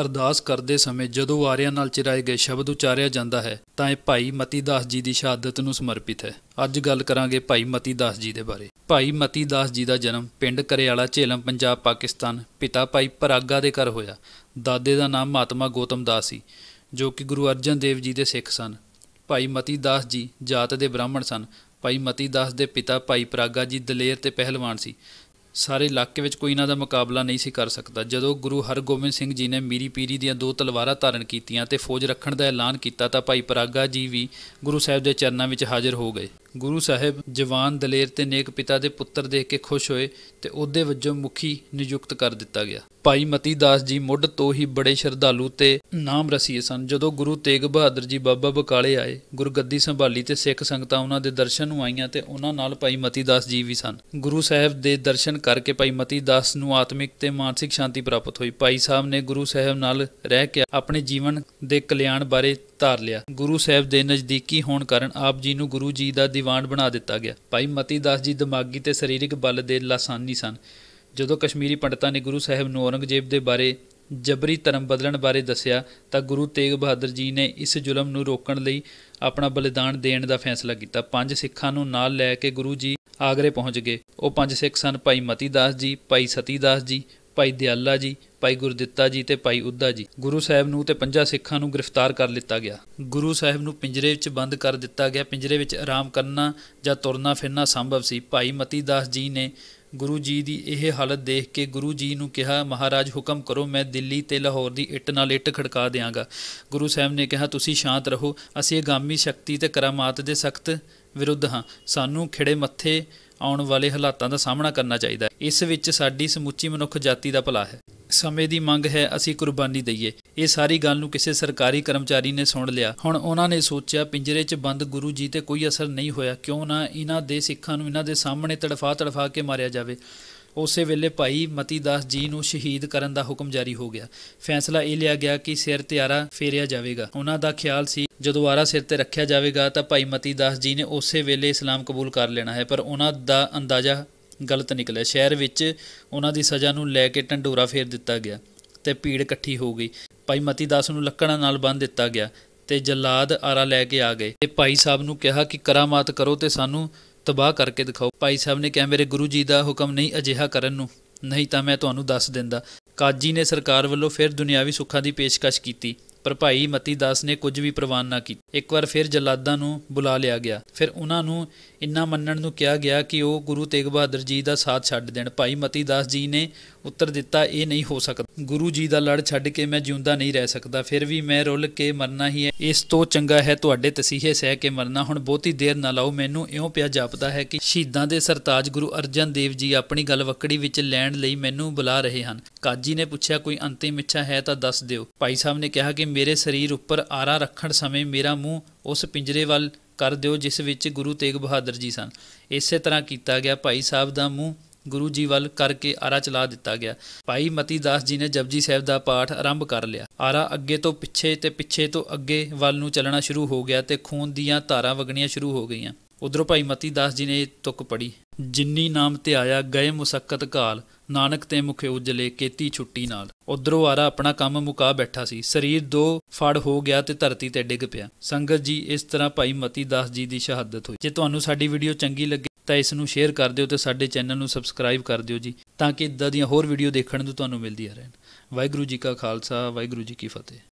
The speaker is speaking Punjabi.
ਅਰਦਾਸ ਕਰਦੇ ਸਮੇਂ ਜਦੋਂ ਆਰਿਆਂ ਨਾਲ ਚਿਰਾਏ ਗਏ ਸ਼ਬਦ ਉਚਾਰਿਆ ਜਾਂਦਾ ਹੈ ਤਾਂ ਇਹ ਭਾਈ ਮਤੀ ਦਾਸ ਜੀ ਦੀ ਸ਼ਹਾਦਤ ਨੂੰ ਸਮਰਪਿਤ ਹੈ ਅੱਜ ਗੱਲ ਕਰਾਂਗੇ ਭਾਈ ਮਤੀ ਦਾਸ ਜੀ ਦੇ ਬਾਰੇ ਭਾਈ ਮਤੀ ਦਾਸ ਜੀ ਦਾ ਜਨਮ ਪਿੰਡ ਕਰਿਆਲਾ ਝੇਲਮ ਪੰਜਾਬ ਪਾਕਿਸਤਾਨ ਪਿਤਾ ਭਾਈ ਪਰਾਗਾ ਦੇ ਘਰ ਹੋਇਆ ਦਾਦੇ ਦਾ ਨਾਮ ਮਾਤਮਾ ਗੋਤਮ ਦਾਸ ਸੀ ਜੋ ਕਿ ਗੁਰੂ ਅਰਜਨ ਦੇਵ ਜੀ ਦੇ ਸਿੱਖ ਸਨ ਭਾਈ ਮਤੀ ਦਾਸ ਜੀ ਜਾਤ ਦੇ ਬ੍ਰਾਹਮਣ ਸਨ ਭਾਈ ਮਤੀ ਦਾਸ ਦੇ ਪਿਤਾ ਭਾਈ ਪਰਾਗਾ ਜੀ ਦਲੇਰ ਤੇ ਪਹਿਲਵਾਨ ਸੀ ਸਾਰੇ ਇਲਾਕੇ ਵਿੱਚ ਕੋਈ ਇਹਨਾਂ ਦਾ ਮੁਕਾਬਲਾ ਨਹੀਂ ਸੀ ਕਰ ਸਕਦਾ ਜਦੋਂ ਗੁਰੂ ਹਰਗੋਬਿੰਦ ਸਿੰਘ ਜੀ ਨੇ ਮੀਰੀ ਪੀਰੀ ਦੀਆਂ ਦੋ ਤਲਵਾਰਾਂ ਧਾਰਨ ਕੀਤੀਆਂ ਤੇ ਫੌਜ ਰੱਖਣ ਦਾ ਐਲਾਨ ਕੀਤਾ ਤਾਂ ਭਾਈ ਪਰਾਗਾ ਜੀ ਵੀ ਗੁਰੂ ਸਾਹਿਬ ਦੇ ਚਰਨਾਂ ਵਿੱਚ ਹਾਜ਼ਰ ਹੋ ਗਏ ਗੁਰੂ ਸਾਹਿਬ ਜਵਾਨ ਦਲੇਰ ਤੇ ਨੇਕ ਪਿਤਾ ਦੇ ਪੁੱਤਰ ਦੇਖ ਕੇ ਖੁਸ਼ ਹੋਏ ਤੇ ਉਹਦੇ ਵੱਜੋਂ ਮੁਖੀ ਨਿਯੁਕਤ ਕਰ ਦਿੱਤਾ ਗਿਆ ਭਾਈ ਮਤੀ ਦਾਸ ਜੀ ਮੁੱਢ ਤੋਂ ਹੀ ਬੜੇ ਸ਼ਰਧਾਲੂ ਤੇ ਨਾਮ ਰਸੀਏ ਸਨ ਜਦੋਂ ਗੁਰੂ ਤੇਗ ਬਹਾਦਰ ਜੀ ਬਾਬਾ ਬਕਾਲੇ ਆਏ ਗੁਰਗੱਦੀ ਸੰਭਾਲੀ ਤੇ ਸਿੱਖ ਸੰਗਤਾਂ ਉਹਨਾਂ ਦੇ ਦਰਸ਼ਨ ਨੂੰ ਆਈਆਂ ਤੇ ਉਹਨਾਂ ਨਾਲ ਭਾਈ ਮਤੀ ਦਾਸ ਜੀ ਵੀ ਸਨ ਗੁਰੂ ਸਾਹਿਬ ਦੇ ਦਰਸ਼ਨ ਕਰਕੇ ਭਾਈ ਮਤੀ ਦਾਸ ਨੂੰ ਆਤਮਿਕ ਤੇ ਮਾਨਸਿਕ ਸ਼ਾਂਤੀ ਪ੍ਰਾਪਤ ਹੋਈ ਭਾਈ ਸਾਹਿਬ ਨੇ ਗੁਰੂ ਸਾਹਿਬ ਨਾਲ ਰਹਿ ਕੇ ਆਪਣੇ ਜੀਵਨ ਦੇ ਕਲਿਆਣ ਬਾਰੇ ਧਾਰ ਲਿਆ ਗੁਰੂ ਸਾਹਿਬ ਦੇ ਨਜ਼ਦੀਕੀ ਹੋਣ ਕਾਰਨ ਆਪ ਜੀ ਨੂੰ ਗੁਰੂ ਜੀ ਦਾ ਦੀਵਾਨ ਬਣਾ ਦਿੱਤਾ ਗਿਆ ਭਾਈ ਮਤੀ ਦਾਸ ਜੀ ਦਿਮਾਗੀ ਤੇ ਸਰੀਰਕ ਬਲ ਦੇ ਲਾਸਾਨੀ ਸਨ ਜਦੋਂ ਕਸ਼ਮੀਰੀ ਪੰਡਤਾਂ ਨੇ ਗੁਰੂ ਸਾਹਿਬ ਨੂੰ ਔਰੰਗਜ਼ੇਬ ਦੇ ਬਾਰੇ ਜਬਰੀ ਧਰਮ ਬਦਲਣ ਬਾਰੇ ਦੱਸਿਆ ਤਾਂ ਗੁਰੂ ਤੇਗ ਬਹਾਦਰ ਜੀ ਨੇ ਇਸ ਜ਼ੁਲਮ ਨੂੰ ਰੋਕਣ ਲਈ ਆਪਣਾ ਬਲੀਦਾਨ ਦੇਣ ਦਾ ਫੈਸਲਾ ਕੀਤਾ ਪੰਜ ਸਿੱਖਾਂ ਨੂੰ ਨਾਲ ਲੈ ਕੇ ਗੁਰੂ ਜੀ ਆਗਰੇ ਪਹੁੰਚ ਗਏ ਉਹ ਪੰਜ ਸਿੱਖ ਸਨ ਭਾਈ ਮਤੀ ਦਾਸ ਜੀ ਭਾਈ ਸਤੀ ਦਾਸ ਜੀ ਭਾਈ ਦਿਆਲਾ ਜੀ ਭਾਈ ਗੁਰਦਿੱਤਾ ਜੀ ਤੇ ਭਾਈ ਉੱਦਾ ਜੀ ਗੁਰੂ ਸਾਹਿਬ ਨੂੰ ਤੇ ਪੰਜਾ ਸਿੱਖਾਂ ਨੂੰ ਗ੍ਰਿਫਤਾਰ ਕਰ ਲਿੱਤਾ ਗਿਆ ਗੁਰੂ ਸਾਹਿਬ ਨੂੰ ਪਿੰਜਰੇ ਵਿੱਚ ਬੰਦ ਕਰ ਦਿੱਤਾ ਗਿਆ ਪਿੰਜਰੇ ਵਿੱਚ ਆਰਾਮ ਕਰਨਾ ਜਾਂ ਤੁਰਨਾ ਫਿਰਨਾ ਸੰਭਵ ਸੀ ਭਾਈ ਮਤੀ ਦਾਸ ਜੀ ਨੇ ਗੁਰੂ ਜੀ ਦੀ ਇਹ ਹਾਲਤ ਦੇਖ ਕੇ ਗੁਰੂ ਜੀ ਨੂੰ ਕਿਹਾ ਮਹਾਰਾਜ ਹੁਕਮ ਕਰੋ ਮੈਂ ਦਿੱਲੀ ਤੇ ਲਾਹੌਰ ਦੀ ਇੱਟ ਨਾਲ ਇੱਟ ਖੜਕਾ ਦਿਆਂਗਾ ਗੁਰੂ ਸਾਹਿਬ ਨੇ ਕਿਹਾ ਤੁਸੀਂ ਸ਼ਾਂਤ ਰਹੋ ਅਸੀਂ ਗਾਮੀ ਸ਼ਕਤੀ ਤੇ ਕਰਾਮਾਤ ਦੇ ਸਖਤ ਵਿਰੁੱਧ ਹਾਂ ਸਾਨੂੰ ਖਿੜੇ ਮੱਥੇ ਆਉਣ ਵਾਲੇ ਹਾਲਾਤਾਂ ਦਾ ਸਾਹਮਣਾ ਕਰਨਾ ਚਾਹੀਦਾ ਹੈ ਇਸ ਵਿੱਚ ਸਾਡੀ ਸਮੁੱਚੀ ਮਨੁੱਖ ਜਾਤੀ ਦਾ ਭਲਾ ਹੈ ਸਮੇਂ ਦੀ ਮੰਗ ਹੈ ਅਸੀਂ ਕੁਰਬਾਨੀ ਦਈਏ ਇਹ ਸਾਰੀ ਗੱਲ ਨੂੰ ਕਿਸੇ ਸਰਕਾਰੀ ਕਰਮਚਾਰੀ ਨੇ ਸੁਣ ਲਿਆ ਹੁਣ ਉਹਨਾਂ ਨੇ ਸੋਚਿਆ ਪਿੰਜਰੇ 'ਚ ਬੰਦ ਗੁਰੂ ਜੀ ਤੇ ਕੋਈ ਅਸਰ ਨਹੀਂ ਹੋਇਆ ਕਿਉਂ ਨਾ ਇਹਨਾਂ ਦੇ ਸਿੱਖਾਂ ਨੂੰ ਇਹਨਾਂ ਦੇ ਸਾਹਮਣੇ ਤੜਫਾ ਤੜਫਾ ਕੇ ਮਾਰਿਆ ਜਾਵੇ ਉਸੇ ਵੇਲੇ ਭਾਈ ਮਤੀ ਦਾਸ ਜੀ ਨੂੰ ਸ਼ਹੀਦ ਕਰਨ ਦਾ ਹੁਕਮ ਜਾਰੀ ਹੋ ਗਿਆ ਫੈਸਲਾ ਇਹ ਲਿਆ ਗਿਆ ਕਿ ਸਿਰ ਤਿਆਰਾ ਫੇਰਿਆ ਜਾਵੇਗਾ ਉਹਨਾਂ ਦਾ ਖਿਆਲ ਸੀ ਜਦੋਂ ਆਰਾ ਸਿਰ ਤੇ ਰੱਖਿਆ ਜਾਵੇਗਾ ਤਾਂ ਭਾਈ ਮਤੀ ਦਾਸ ਜੀ ਨੇ ਉਸੇ ਵੇਲੇ ਇਸਲਾਮ ਕਬੂਲ ਕਰ ਲੈਣਾ ਹੈ ਪਰ ਉਹਨਾਂ ਦਾ ਅੰਦਾਜ਼ਾ ਗਲਤ ਨਿਕਲਿਆ ਸ਼ਹਿਰ ਵਿੱਚ ਉਹਨਾਂ ਦੀ ਸਜ਼ਾ ਨੂੰ ਲੈ ਕੇ ਢੰਡੋਰਾ ਫੇਰ ਦਿੱਤਾ ਗਿਆ ਤੇ ਭੀੜ ਇਕੱਠੀ ਹੋ ਗਈ ਭਾਈ ਮਤੀ ਦਾਸ ਨੂੰ ਲੱਕੜਾਂ ਨਾਲ ਬੰਨ੍ਹ ਦਿੱਤਾ ਗਿਆ ਤੇ ਜਲਾਦ ਆਰਾ ਲੈ ਕੇ ਆ ਗਏ ਤੇ ਭਾਈ ਸਾਹਿਬ ਨੂੰ ਕਿਹਾ ਕਿ ਕਰਾਮਾਤ ਕਰੋ ਤੇ ਸਾਨੂੰ ਤਬਾਹ ਕਰਕੇ ਦਿਖਾਓ ਭਾਈ ਸਾਹਿਬ ਨੇ ਕਿਹਾ ਮੇਰੇ ਗੁਰੂ ਜੀ ਦਾ ਹੁਕਮ ਨਹੀਂ ਅਜਿਹਾ ਕਰਨ ਨੂੰ ਨਹੀਂ ਤਾਂ ਮੈਂ ਤੁਹਾਨੂੰ ਦੱਸ ਦਿੰਦਾ ਕਾਜੀ ਨੇ ਸਰਕਾਰ ਵੱਲੋਂ ਫਿਰ ਦੁਨਿਆਵੀ ਸੁੱਖਾਂ ਦੀ ਪੇਸ਼ਕਸ਼ ਕੀਤੀ ਪਰ ਭਾਈ ਮਤੀ ਦਾਸ ਨੇ ਕੁਝ ਵੀ ਪ੍ਰਵਾਨ ਨਾ ਕੀਤਾ ਇੱਕ ਵਾਰ ਫਿਰ ਜਲਾਦਾਂ ਨੂੰ ਬੁਲਾ ਲਿਆ ਗਿਆ ਫਿਰ ਉਹਨਾਂ ਨੂੰ ਇੰਨਾ ਮੰਨਣ ਨੂੰ ਕਿਹਾ ਗਿਆ ਕਿ ਉਹ ਗੁਰੂ ਤੇਗ ਬਹਾਦਰ ਜੀ ਦਾ ਸਾਥ ਛੱਡ ਦੇਣ ਭਾਈ ਮਤੀ ਦਾਸ ਜੀ ਨੇ ਉੱਤਰ ਦਿੱਤਾ ਇਹ ਨਹੀਂ ਹੋ ਸਕਦਾ ਗੁਰੂ ਜੀ ਦਾ ਲੜ ਛੱਡ ਕੇ ਮੈਂ ਜਿਉਂਦਾ ਨਹੀਂ ਰਹਿ ਸਕਦਾ ਫਿਰ ਵੀ ਮੈਂ ਰੁੱਲ ਕੇ ਮਰਨਾ ਹੀ ਹੈ ਇਸ ਤੋਂ ਚੰਗਾ ਹੈ ਤੁਹਾਡੇ ਤਸੀਹੇ ਸਹਿ ਕੇ ਮਰਨਾ ਹੁਣ ਬਹੁਤੀ ਦੇਰ ਨਾ ਲਾਓ ਮੈਨੂੰ ਇਉਂ ਪਿਆ ਜਾਪਦਾ ਹੈ ਕਿ ਸ਼ਹੀਦਾਂ ਦੇ ਸਰਤਾਜ ਗੁਰੂ ਅਰਜਨ ਦੇਵ ਜੀ ਆਪਣੀ ਗੱਲ ਵਕੜੀ ਵਿੱਚ ਲੈਣ ਲਈ ਮੈਨੂੰ ਬੁਲਾ ਰਹੇ ਹਨ ਕਾਜੀ ਨੇ ਪੁੱਛਿਆ ਕੋਈ ਅੰਤਿਮ ਇੱਛਾ ਹੈ ਤਾਂ ਦੱਸ ਦਿਓ ਭਾਈ ਸਾਹਿਬ ਨੇ ਕਿਹਾ ਕਿ ਮੇਰੇ ਸਰੀਰ ਉੱਪਰ ਆਰਾ ਰੱਖਣ ਸਮੇਂ ਮੇਰਾ ਮੂੰਹ ਉਸ ਪਿੰਜਰੇ ਵੱਲ ਕਰ ਦਿਓ ਜਿਸ ਵਿੱਚ ਗੁਰੂ ਤੇਗ ਬਹਾਦਰ ਜੀ ਸਨ ਇਸੇ ਤਰ੍ਹਾਂ ਕੀਤਾ ਗਿਆ ਭਾਈ ਸਾਹਿਬ ਦਾ ਮੂੰਹ ਗੁਰੂ ਜੀ ਵੱਲ ਕਰਕੇ ਆਰਾ ਚਲਾ ਦਿੱਤਾ ਗਿਆ ਭਾਈ ਮਤੀ ਦਾਸ ਜੀ ਨੇ ਜਪਜੀ ਸਾਹਿਬ ਦਾ ਪਾਠ ਆਰੰਭ ਕਰ ਲਿਆ ਆਰਾ ਅੱਗੇ ਤੋਂ ਪਿੱਛੇ ਤੇ ਪਿੱਛੇ ਤੋਂ ਅੱਗੇ ਵੱਲ ਨੂੰ ਚੱਲਣਾ ਸ਼ੁਰੂ ਹੋ ਗਿਆ ਤੇ ਖੂਨ ਦੀਆਂ ਧਾਰਾਂ ਵਗਣੀਆਂ ਸ਼ੁਰੂ ਹੋ ਗਈਆਂ ਉਧਰੋਂ ਭਾਈ ਮਤੀ ਦਾਸ ਜੀ ਨੇ ਤੁਕ ਪੜੀ ਜਿੰਨੀ ਨਾਮ ਤੇ ਆਇਆ ਗਏ ਮੁਸਕਤ ਕਾਲ ਨਾਨਕ ਤੇ ਮੁਖੇ ਉਜਲੇ ਕੀਤੀ ਛੁੱਟੀ ਨਾਲ ਉਧਰੋਂ ਆਰਾ ਆਪਣਾ ਕੰਮ ਮੁਕਾ ਬੈਠਾ ਸੀ ਸਰੀਰ ਦੋ ਫੜ ਹੋ ਗਿਆ ਤੇ ਧਰਤੀ ਤੇ ਡਿੱਗ ਪਿਆ ਸੰਗਤ ਜੀ ਇਸ ਤਰ੍ਹਾਂ ਭਾਈ ਮਤੀ ਦਾਸ ਜੀ ਦੀ ਸ਼ਹਾਦਤ ਹੋਈ ਜੇ ਤੁਹਾਨੂੰ ਸਾਡੀ ਵੀਡੀਓ ਚੰਗੀ ਲੱਗੇ ਤਾਂ ਇਸ ਨੂੰ ਸ਼ੇਅਰ ਕਰ ਦਿਓ ਤੇ ਸਾਡੇ ਚੈਨਲ ਨੂੰ ਸਬਸਕ੍ਰਾਈਬ ਕਰ ਦਿਓ ਜੀ ਤਾਂ ਕਿ ਇਦਾਂ ਦੀਆਂ ਹੋਰ ਵੀਡੀਓ ਦੇਖਣ ਨੂੰ ਤੁਹਾਨੂੰ ਮਿਲਦੀਆਂ ਰਹਿਣ ਵਾਹਿਗੁਰੂ ਜੀ ਕਾ ਖਾਲਸਾ ਵਾਹਿਗੁਰੂ ਜੀ ਕੀ ਫਤਿਹ